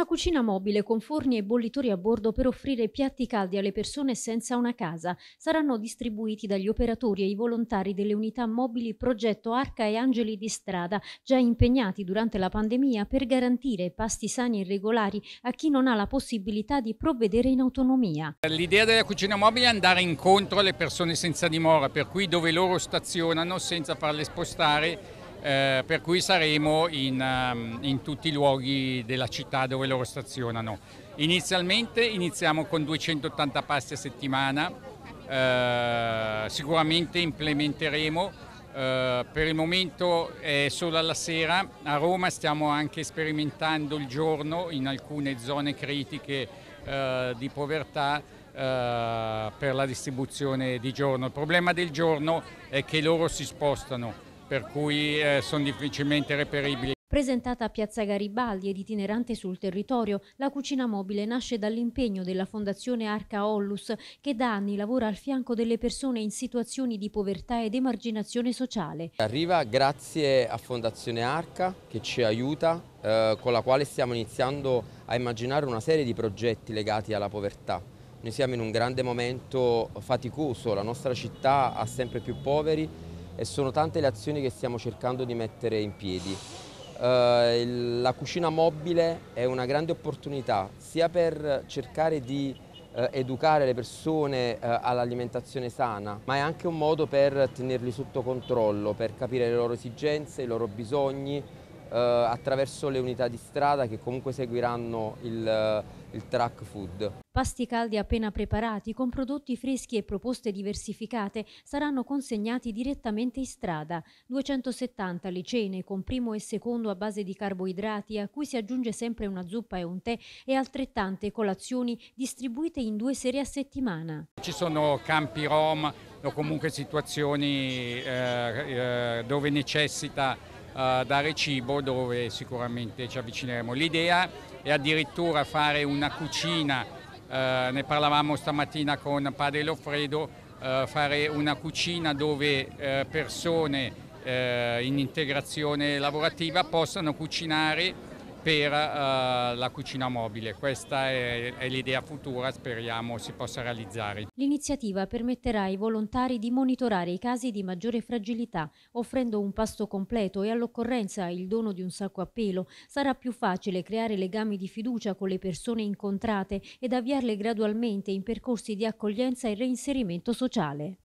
Una cucina mobile con forni e bollitori a bordo per offrire piatti caldi alle persone senza una casa saranno distribuiti dagli operatori e i volontari delle unità mobili Progetto Arca e Angeli di Strada, già impegnati durante la pandemia per garantire pasti sani e regolari a chi non ha la possibilità di provvedere in autonomia. L'idea della cucina mobile è andare incontro alle persone senza dimora, per cui dove loro stazionano senza farle spostare eh, per cui saremo in, ehm, in, tutti i luoghi della città dove loro stazionano. Inizialmente iniziamo con 280 passi a settimana, eh, sicuramente implementeremo Uh, per il momento è solo alla sera, a Roma stiamo anche sperimentando il giorno in alcune zone critiche uh, di povertà eh, per la distribuzione di giorno. Il problema del giorno è che loro si spostano per cui eh, sono difficilmente reperibili. Presentata a Piazza Garibaldi ed itinerante sul territorio, la cucina mobile nasce dall'impegno della Fondazione Arca Ollus, che da anni lavora al fianco delle persone in situazioni di povertà ed emarginazione sociale. Arriva grazie a Fondazione Arca che ci aiuta, eh, con la quale stiamo iniziando a immaginare una serie di progetti legati alla povertà. Noi siamo in un grande momento faticoso, la nostra città ha sempre più poveri, e sono tante le azioni che stiamo cercando di mettere in piedi. Eh, la cucina mobile è una grande opportunità sia per cercare di eh, educare le persone eh, all'alimentazione sana, ma è anche un modo per tenerli sotto controllo, per capire le loro esigenze, i loro bisogni, eh, attraverso le unità di strada che comunque seguiranno il, eh, il track food. Pasti caldi appena preparati con prodotti freschi e proposte diversificate saranno consegnati direttamente in strada. 270 le cene con primo e secondo a base di carboidrati a cui si aggiunge sempre una zuppa e un tè e altrettante colazioni distribuite in due serie a settimana. Ci sono campi rom o comunque situazioni eh, eh, dove necessita eh, dare cibo dove sicuramente ci avvicineremo. L'idea è addirittura fare una cucina, eh, ne parlavamo stamattina con Padre Loffredo, eh, fare una cucina dove eh, persone eh, in integrazione lavorativa possano cucinare per uh, la cucina mobile. Questa è, è l'idea futura, speriamo si possa realizzare. L'iniziativa permetterà ai volontari di monitorare i casi di maggiore fragilità, offrendo un pasto completo e all'occorrenza il dono di un sacco a pelo. Sarà più facile creare legami di fiducia con le persone incontrate ed avviarle gradualmente in percorsi di accoglienza e reinserimento sociale.